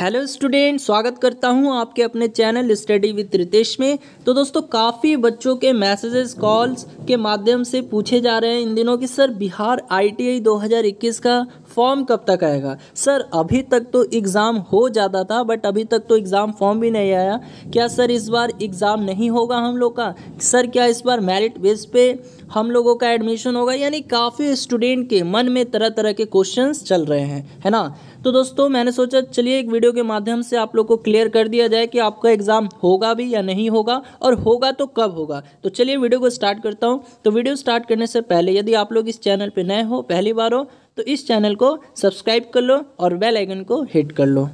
hello student स्वागत करता हूं आपके अपने चैनल स्टडी विद रितेश में तो दोस्तों काफ़ी बच्चों के मैसेजेस कॉल्स के माध्यम से पूछे जा रहे हैं इन दिनों कि सर बिहार आईटीआई 2021 का फॉर्म कब तक आएगा सर अभी तक तो एग्ज़ाम हो जाता था बट अभी तक तो एग्ज़ाम फॉर्म भी नहीं आया क्या सर इस बार एग्ज़ाम नहीं होगा हम लोग का सर क्या इस बार मेरिट बेस पे हम लोगों का एडमिशन होगा यानी काफ़ी स्टूडेंट के मन में तरह तरह के क्वेश्चंस चल रहे हैं है ना तो दोस्तों मैंने सोचा चलिए एक वीडियो के माध्यम से आप लोग को क्लियर कर दिया जाए कि आपका एग्ज़ाम होगा भी या नहीं होगा और होगा तो कब होगा तो चलिए वीडियो को स्टार्ट करता हूँ तो वीडियो स्टार्ट करने से पहले यदि आप लोग इस चैनल पर नए हो पहली बार हो तो इस चैनल को सब्सक्राइब कर लो और बेल आइकन को हिट कर लो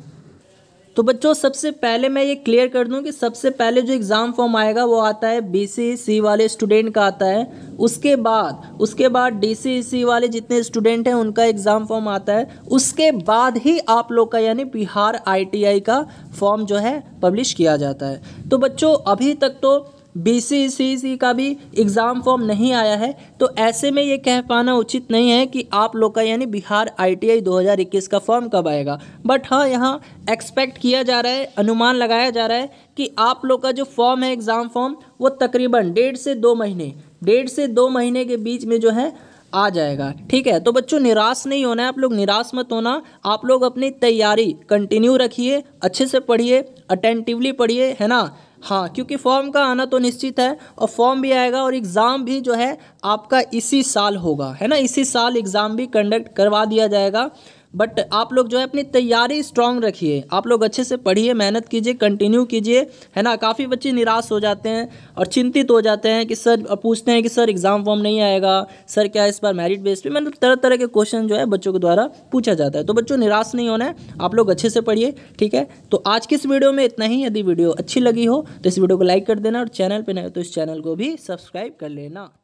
तो बच्चों सबसे पहले मैं ये क्लियर कर दूं कि सबसे पहले जो एग्ज़ाम फॉर्म आएगा वो आता है बीसीसी e वाले स्टूडेंट का आता है उसके बाद उसके बाद डीसीसी e वाले जितने स्टूडेंट हैं उनका एग्ज़ाम फॉर्म आता है उसके बाद ही आप लोग का यानी बिहार आईटीआई का फॉर्म जो है पब्लिश किया जाता है तो बच्चों अभी तक तो बीसीसीसी का भी एग्ज़ाम फॉर्म नहीं आया है तो ऐसे में ये कह पाना उचित नहीं है कि आप लोग का यानी बिहार आईटीआई 2021 का फॉर्म कब आएगा बट हाँ यहाँ एक्सपेक्ट किया जा रहा है अनुमान लगाया जा रहा है कि आप लोग का जो फॉर्म है एग्ज़ाम फॉर्म वो तकरीबन डेढ़ से दो महीने डेढ़ से दो महीने के बीच में जो है आ जाएगा ठीक है तो बच्चों निराश नहीं होना है आप लोग निराश मत होना आप लोग अपनी तैयारी कंटिन्यू रखिए अच्छे से पढ़िए अटेंटिवली पढ़िए है ना हाँ क्योंकि फॉर्म का आना तो निश्चित है और फॉर्म भी आएगा और एग्ज़ाम भी जो है आपका इसी साल होगा है ना इसी साल एग्ज़ाम भी कंडक्ट करवा दिया जाएगा बट आप लोग जो है अपनी तैयारी स्ट्रांग रखिए आप लोग अच्छे से पढ़िए मेहनत कीजिए कंटिन्यू कीजिए है ना काफ़ी बच्चे निराश हो जाते हैं और चिंतित हो जाते हैं कि सर पूछते हैं कि सर एग्ज़ाम फॉर्म नहीं आएगा सर क्या इस बार मेरिट बेस पे मतलब तरह तरह के क्वेश्चन जो है बच्चों के द्वारा पूछा जाता है तो बच्चों निराश नहीं होना है आप लोग अच्छे से पढ़िए ठीक है तो आज की इस वीडियो में इतना ही यदि वीडियो अच्छी लगी हो तो इस वीडियो को लाइक कर देना और चैनल पर नहीं तो इस चैनल को भी सब्सक्राइब कर लेना